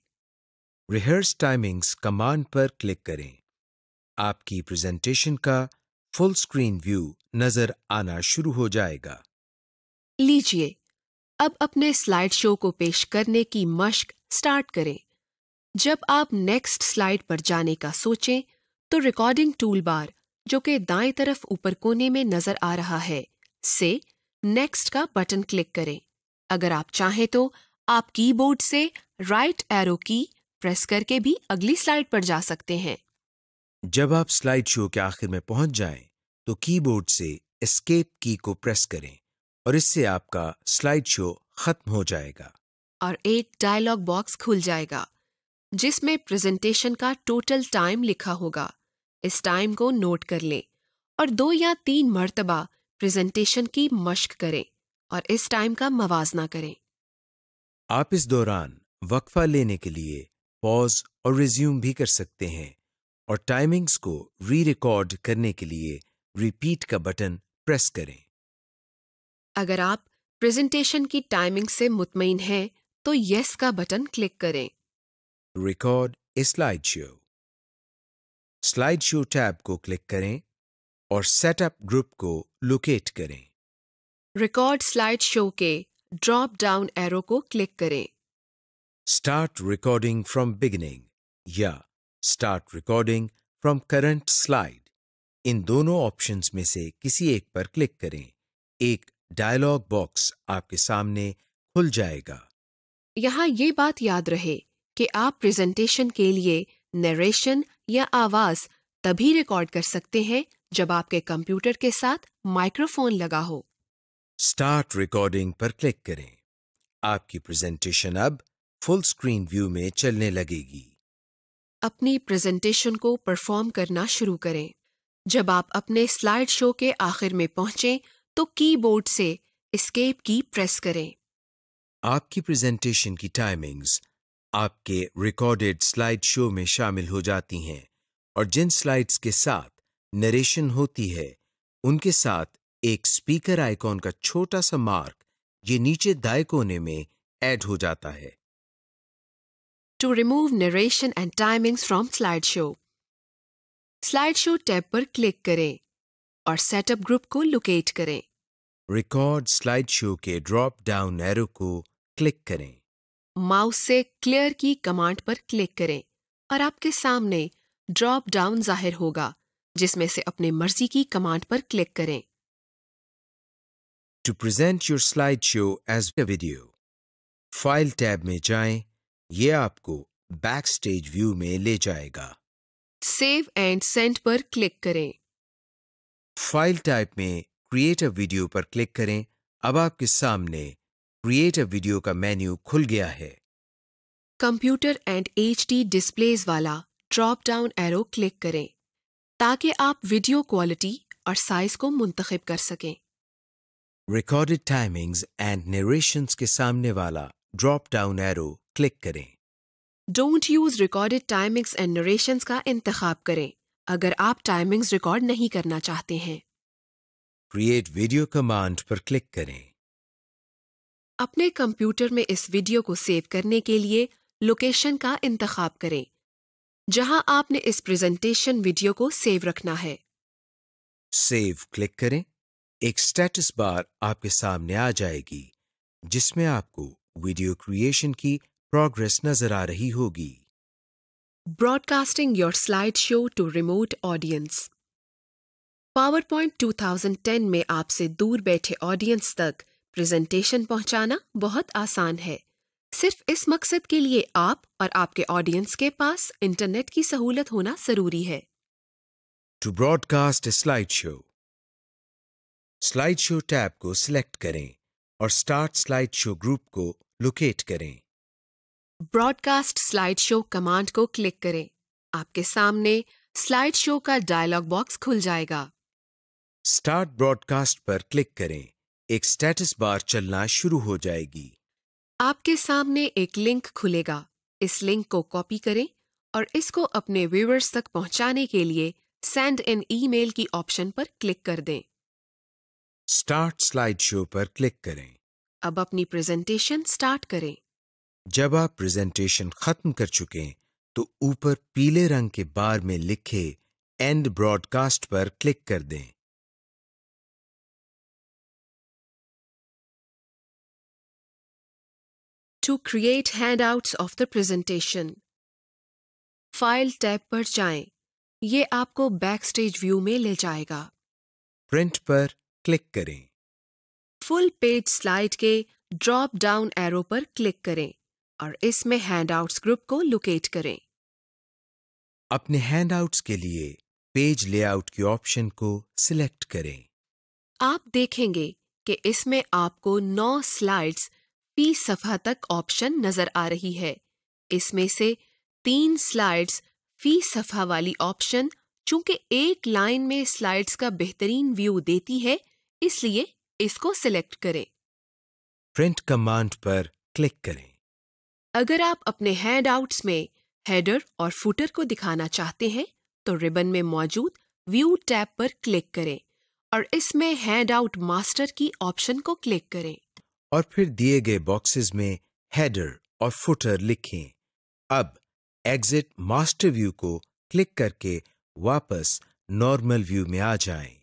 Speaker 3: रिहर्स
Speaker 1: टाइमिंग्स कमांड पर क्लिक करें आपकी प्रेजेंटेशन का फुल स्क्रीन व्यू नजर आना शुरू हो जाएगा
Speaker 2: लीजिए अब अपने स्लाइड शो को पेश करने की मश्क स्टार्ट करें जब आप नेक्स्ट स्लाइड पर जाने का सोचें तो रिकॉर्डिंग टूल बार जो कि दाएं तरफ ऊपर कोने में नजर आ रहा है से नेक्स्ट का बटन क्लिक करें अगर आप चाहें तो आप कीबोर्ड से राइट एरो की प्रेस करके भी अगली स्लाइड पर जा सकते हैं
Speaker 1: जब आप स्लाइड शो के आखिर में पहुंच जाएं, तो कीबोर्ड से एस्केप की को प्रेस करें और इससे आपका स्लाइड शो खत्म हो जाएगा
Speaker 2: और एक डायलॉग बॉक्स खुल जाएगा जिसमें प्रेजेंटेशन का टोटल टाइम लिखा होगा इस टाइम को नोट कर लें और दो या तीन मरतबा प्रेजेंटेशन की मश्क करें और इस टाइम का मवाजना करें
Speaker 1: आप इस दौरान वक्फा लेने के लिए पॉज और रिज्यूम भी कर सकते हैं और टाइमिंग्स को री रिकॉर्ड करने के लिए रिपीट का बटन प्रेस करें
Speaker 2: अगर आप प्रेजेंटेशन की टाइमिंग से मुतमिन हैं तो यस का बटन क्लिक करें
Speaker 1: record slide show slide show tab को क्लिक करें और सेटअप ग्रुप को लोकेट करें
Speaker 2: रिकॉर्ड स्लाइड शो के ड्रॉप डाउन एरो को क्लिक करें
Speaker 1: स्टार्ट रिकॉर्डिंग फ्रॉम बिगिनिंग या start recording from current slide इन दोनों ऑप्शंस में से किसी एक पर क्लिक करें एक डायलॉग बॉक्स आपके सामने खुल जाएगा
Speaker 2: यहाँ ये बात याद रहे कि आप प्रेजेंटेशन के लिए नरेशन या आवाज तभी रिकॉर्ड कर सकते हैं जब आपके कंप्यूटर के साथ माइक्रोफोन लगा हो
Speaker 1: स्टार्ट रिकॉर्डिंग पर क्लिक करें आपकी प्रेजेंटेशन अब फुल स्क्रीन व्यू में चलने लगेगी
Speaker 2: अपनी प्रेजेंटेशन को परफॉर्म करना शुरू करें जब आप अपने स्लाइड शो के आखिर में पहुंचे तो कीबोर्ड से एस्केप की प्रेस करें
Speaker 1: आपकी प्रेजेंटेशन की टाइमिंग्स आपके रिकॉर्डेड स्लाइड शो में शामिल हो जाती हैं और जिन स्लाइड्स के साथ नरेशन होती है उनके साथ एक स्पीकर आइकॉन का छोटा सा मार्क ये नीचे दाएं कोने में ऐड हो जाता है
Speaker 2: to remove narration and timings from slide show slide show tab पर क्लिक करें और सेटअप ग्रुप को लोकेट करें
Speaker 1: रिकॉर्ड स्लाइड शो के ड्रॉप डाउन एरो को क्लिक करें
Speaker 2: माउस से क्लियर की कमांड पर क्लिक करें और आपके सामने ड्रॉप डाउन जाहिर होगा जिसमें से अपने मर्जी की कमांड पर क्लिक करें
Speaker 1: to present your slide show as a video file tab में जाएं, ये आपको बैक स्टेज व्यू में ले जाएगा
Speaker 2: सेव एंड सेंड पर क्लिक करें
Speaker 1: फाइल टाइप में क्रिएट अ वीडियो पर क्लिक करें अब आपके सामने क्रिएट अ वीडियो का मेन्यू खुल गया है
Speaker 2: कंप्यूटर एंड एच डिस्प्लेज वाला ड्रॉप डाउन एरो क्लिक करें ताकि आप वीडियो क्वालिटी और साइज को मुंतखब कर सकें
Speaker 1: रिकॉर्डेड टाइमिंग्स एंड नरेशंस के सामने वाला ड्रॉप डाउन एरो क्लिक करें
Speaker 2: don't use recorded timings and narrations का इंतखब करें अगर आप टाइमिंग्स रिकॉर्ड नहीं करना चाहते हैं
Speaker 1: क्रिएट वीडियो कमांड पर क्लिक करें
Speaker 2: अपने कंप्यूटर में इस वीडियो को सेव करने के लिए लोकेशन का इंतखाब करें जहां आपने इस प्रेजेंटेशन वीडियो को सेव रखना है
Speaker 1: सेव क्लिक करें एक स्टेटस बार आपके सामने आ जाएगी जिसमें आपको वीडियो क्रिएशन की प्रोग्रेस नजर आ रही होगी
Speaker 2: Broadcasting your slideshow to remote audience. PowerPoint 2010 में आपसे दूर बैठे ऑडियंस तक प्रेजेंटेशन पहुंचाना बहुत आसान है सिर्फ इस मकसद के लिए आप और आपके ऑडियंस के पास इंटरनेट की सहूलत होना जरूरी है
Speaker 1: to broadcast slide show slide show tab को सिलेक्ट करें और स्टार्ट स्लाइड शो ग्रुप को लोकेट करें
Speaker 2: ब्रॉडकास्ट स्लाइड शो कमांड को क्लिक करें आपके सामने स्लाइड शो का डायलॉग बॉक्स खुल जाएगा
Speaker 1: स्टार्ट ब्रॉडकास्ट पर क्लिक करें एक स्टेटस बार चलना शुरू हो जाएगी
Speaker 2: आपके सामने एक लिंक खुलेगा इस लिंक को कॉपी करें और इसको अपने व्यूवर्स तक पहुंचाने के लिए सेंड इन ईमेल की ऑप्शन पर क्लिक कर दें
Speaker 1: स्टार्ट स्लाइड शो पर क्लिक करें
Speaker 2: अब अपनी प्रेजेंटेशन स्टार्ट करें
Speaker 1: जब आप प्रेजेंटेशन खत्म कर चुके तो ऊपर पीले रंग के बार में लिखे एंड ब्रॉडकास्ट पर क्लिक कर दें
Speaker 2: to create handouts of the presentation file tab पर जाएं। ये आपको बैक स्टेज व्यू में ले जाएगा
Speaker 1: प्रिंट पर क्लिक करें
Speaker 2: फुल पेज स्लाइड के ड्रॉप डाउन एरो पर क्लिक करें और इसमें हैंडआउट्स ग्रुप को लोकेट करें
Speaker 1: अपने हैंडआउट्स के लिए पेज लेआउट के ऑप्शन को सिलेक्ट करें
Speaker 2: आप देखेंगे कि इसमें आपको नौ स्लाइड्स पी सफा तक ऑप्शन नजर आ रही है इसमें से तीन स्लाइड्स फी सफा वाली ऑप्शन चूंकि एक लाइन में स्लाइड्स का बेहतरीन व्यू देती है इसलिए इसको सिलेक्ट करें
Speaker 1: प्रिंट कमांड पर क्लिक करें
Speaker 2: अगर आप अपने हैंड आउट्स में हेडर और फुटर को दिखाना चाहते हैं तो रिबन में मौजूद व्यू टैब पर क्लिक करें और इसमें हैंड आउट मास्टर की ऑप्शन को क्लिक करें
Speaker 1: और फिर दिए गए बॉक्सेस में हेडर और फुटर लिखें अब एग्जिट मास्टर व्यू को क्लिक करके वापस नॉर्मल व्यू में आ जाएं।